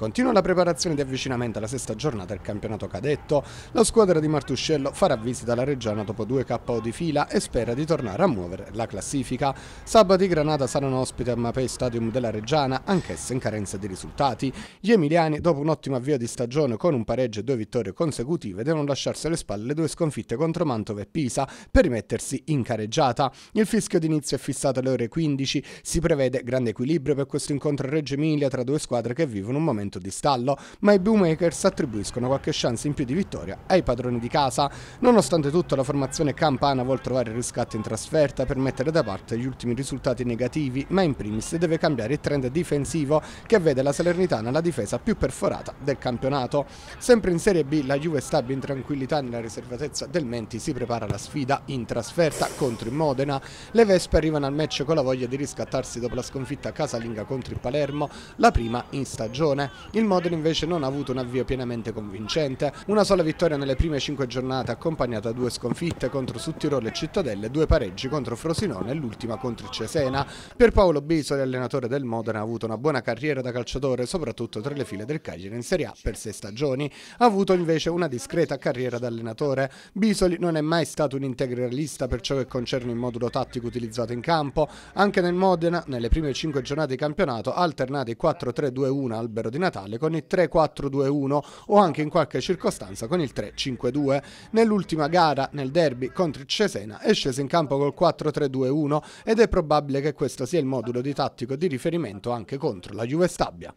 Continua la preparazione di avvicinamento alla sesta giornata del campionato cadetto. La squadra di Martuscello farà visita alla Reggiana dopo due KO di fila e spera di tornare a muovere la classifica. Sabato i Granada saranno ospiti al Mapei Stadium della Reggiana, anch'essa in carenza di risultati. Gli emiliani, dopo un ottimo avvio di stagione con un pareggio e due vittorie consecutive, devono lasciarsi alle spalle le due sconfitte contro Mantova e Pisa per rimettersi in careggiata. Il fischio d'inizio è fissato alle ore 15. Si prevede grande equilibrio per questo incontro a Reggio Emilia tra due squadre che vivono un momento momento di stallo, ma i Boomakers attribuiscono qualche chance in più di vittoria ai padroni di casa. Nonostante tutto la formazione campana vuol trovare il riscatto in trasferta per mettere da parte gli ultimi risultati negativi, ma in primis deve cambiare il trend difensivo che vede la Salernitana la difesa più perforata del campionato. Sempre in Serie B la Juve stabile in tranquillità nella riservatezza del Menti si prepara la sfida in trasferta contro il Modena. Le Vespe arrivano al match con la voglia di riscattarsi dopo la sconfitta casalinga contro il Palermo, la prima in stagione. Il Modena invece non ha avuto un avvio pienamente convincente, una sola vittoria nelle prime 5 giornate accompagnata da due sconfitte contro Suttirolo e Cittadelle, due pareggi contro Frosinone e l'ultima contro il Cesena. Per Paolo Bisoli, allenatore del Modena, ha avuto una buona carriera da calciatore, soprattutto tra le file del Cagliari in Serie A per sei stagioni. Ha avuto invece una discreta carriera da allenatore. Bisoli non è mai stato un integralista per ciò che concerne il modulo tattico utilizzato in campo. Anche nel Modena, nelle prime 5 giornate di campionato, ha alternati 4-3-2-1 albero di Natale con il 3-4-2-1 o anche in qualche circostanza con il 3-5-2. Nell'ultima gara, nel derby contro il Cesena, è sceso in campo col 4-3-2-1 ed è probabile che questo sia il modulo di tattico di riferimento anche contro la Juve Stabia.